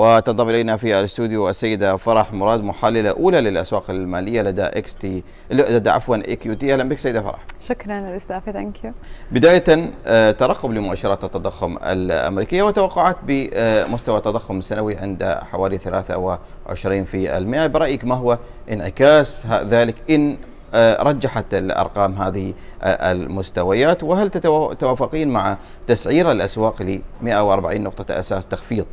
وتنضم الينا في الاستوديو السيده فرح مراد محلله اولى للاسواق الماليه لدى اكس تي لدى عفوا اي كيو تي اهلا بك سيده فرح شكرا على ثانك يو بدايه آه، ترقب لمؤشرات التضخم الامريكيه وتوقعات بمستوى التضخم السنوي عند حوالي 23% برايك ما هو انعكاس ذلك ان آه، رجحت الارقام هذه آه، المستويات وهل تتوافقين مع تسعير الاسواق ل 140 نقطه اساس تخفيض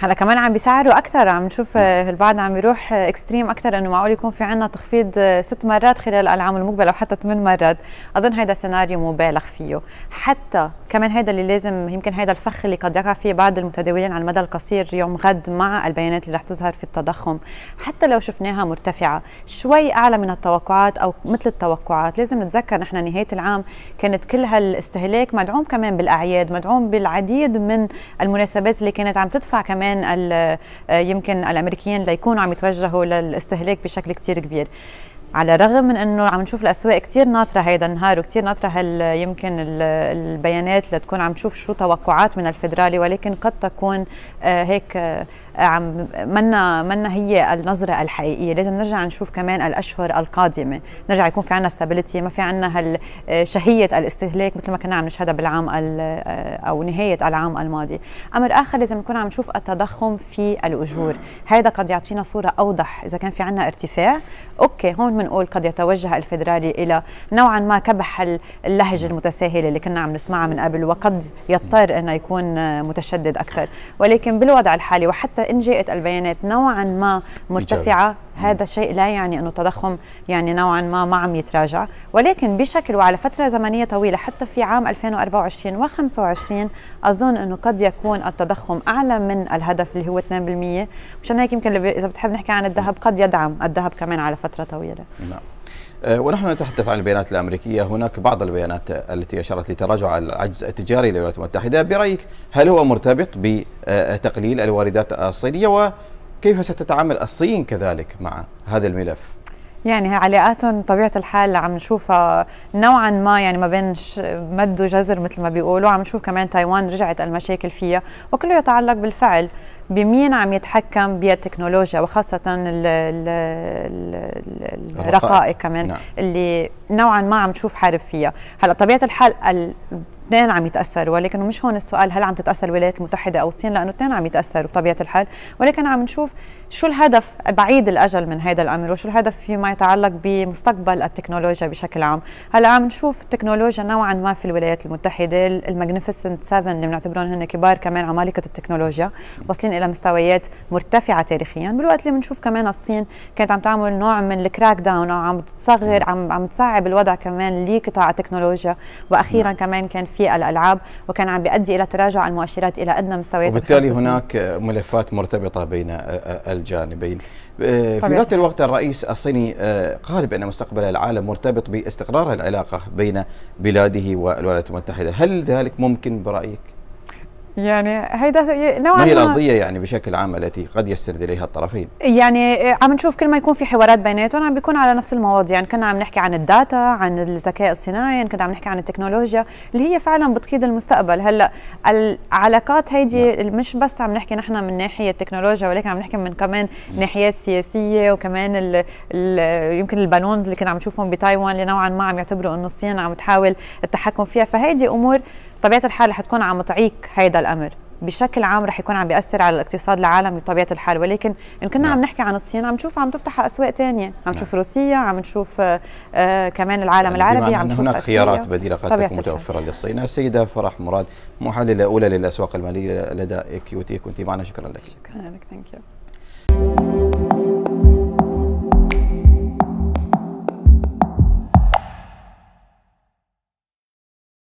هلا كمان عم بيسعروا اكثر عم نشوف آه، البعض عم يروح اكستريم آه، اكثر انه معقول يكون في عندنا تخفيض آه، ست مرات خلال العام المقبل او حتى ثمان مرات اظن هذا سيناريو مبالغ فيه حتى كمان هذا اللي لازم يمكن هذا الفخ اللي قد يقع فيه بعض المتداولين على المدى القصير يوم غد مع البيانات اللي رح تظهر في التضخم حتى لو شفناها مرتفعه شوي اعلى من التوقعات او مثل التوقعات لازم نتذكر نحن نهايه العام كانت كل هالاستهلاك مدعوم كمان بالاعياد مدعوم بالعديد من المناسبات اللي كانت عم تدفع كمان كمان آه، يمكن الامريكيين ليكونوا عم يتوجهوا للاستهلاك بشكل كثير كبير على الرغم من انه عم نشوف الاسواق كثير ناطره هيدا النهار وكثير ناطره هال يمكن البيانات لتكون عم تشوف شو توقعات من الفدرالي ولكن قد تكون آه، هيك آه، عم منا منا هي النظره الحقيقيه لازم نرجع نشوف كمان الاشهر القادمه نرجع يكون في عندنا ستابيليتي ما في عندنا آه، شهيه الاستهلاك مثل ما كنا عم نشهدها بالعام آه، او نهايه العام الماضي امر اخر لازم نكون عم نشوف التضخم في الاجور هذا قد يعطينا صوره اوضح اذا كان في عندنا ارتفاع اوكي هون بنقول قد يتوجه الفدرالي الى نوعا ما كبح اللهجه المتساهله اللي كنا عم نسمعها من قبل وقد يضطر انه يكون متشدد اكثر ولكن بالوضع الحالي وحتى ان جاءت البيانات نوعا ما مرتفعه هذا الشيء لا يعني انه التضخم يعني نوعا ما ما عم يتراجع ولكن بشكل وعلى فتره زمنيه طويله حتى في عام 2024 و25 اظن انه قد يكون التضخم اعلى من الهدف اللي هو 2% مشان هيك يمكن اذا بتحب نحكي عن الذهب قد يدعم الذهب كمان على فتره طويله نعم أه، ونحن نتحدث عن البيانات الأمريكية هناك بعض البيانات التي أشارت لتراجع العجز التجاري للولايات المتحدة برأيك هل هو مرتبط بتقليل الواردات الصينية وكيف ستتعامل الصين كذلك مع هذا الملف؟ يعني علاقاتهم طبيعه الحال عم نشوفها نوعا ما يعني ما بين مد وجزر مثل ما بيقولوا عم نشوف كمان تايوان رجعت المشاكل فيها وكله يتعلق بالفعل بمين عم يتحكم بالتكنولوجيا وخاصة الـ الـ الـ الرقائق كمان نعم. اللي نوعا ما عم نشوف حارب فيها هلا بطبيعة الحال اثنين عم يتاثروا ولكن مش هون السؤال هل عم تتاثر الولايات المتحده او الصين لانه اثنين عم يتاثروا بطبيعه الحال ولكن عم نشوف شو الهدف بعيد الاجل من هذا الامر وشو الهدف فيما يتعلق بمستقبل التكنولوجيا بشكل عام هلا عم نشوف التكنولوجيا نوعا ما في الولايات المتحده الماجنيفيسنت 7 اللي بنعتبرهم هن كبار كمان عمالقه التكنولوجيا واصلين الى مستويات مرتفعه تاريخيا بالوقت اللي بنشوف كمان الصين كانت عم تعمل نوع من الكراك داون او عم تصغر عم عم تصعب الوضع كمان لقطاع التكنولوجيا واخيرا نعم. كمان كان في في الالعاب وكان عم بيؤدي الى تراجع المؤشرات الى ادنى مستويات وبالتالي هناك ملفات مرتبطه بين الجانبين آه، في ذات الوقت الرئيس الصيني آه، قال بان مستقبل العالم مرتبط باستقرار العلاقه بين بلاده والولايات المتحده هل ذلك ممكن برايك يعني هيدا نوعا ما هي الارضيه يعني بشكل عام التي قد يسترد اليها الطرفين يعني آه، عم نشوف كل ما يكون في حوارات بيناتهم عم بيكون على نفس المواضيع يعني كنا عم نحكي عن الداتا عن الذكاء الصناعي كنا عم نحكي عن التكنولوجيا اللي هي فعلا بتقيد المستقبل هلا العلاقات هيدي نعم. مش بس عم نحكي نحن من ناحيه التكنولوجيا ولكن عم نحكي من كمان نعم. ناحيات سياسيه وكمان الـ الـ يمكن البالونز اللي كنا عم نشوفهم بتايوان اللي نوعا ما عم يعتبروا انه الصين عم تحاول التحكم فيها فهيدي امور بطبيعه الحال رح تكون عم تعيق هيدا الامر بشكل عام رح يكون عم بياثر على الاقتصاد العالمي بطبيعه الحال ولكن ان كنا نعم. عم نحكي عن الصين عم نشوف عم تفتح اسواق تانية عم نشوف نعم. روسيا عم نشوف آه, آه، كمان العالم يعني العربي عم نشوف هناك خيارات بديله قد تكون متوفره للصين السيده فرح مراد محلله اولى للاسواق الماليه لدى كيوتي كنت معنا شكرا لك شكرا لك ثانك يو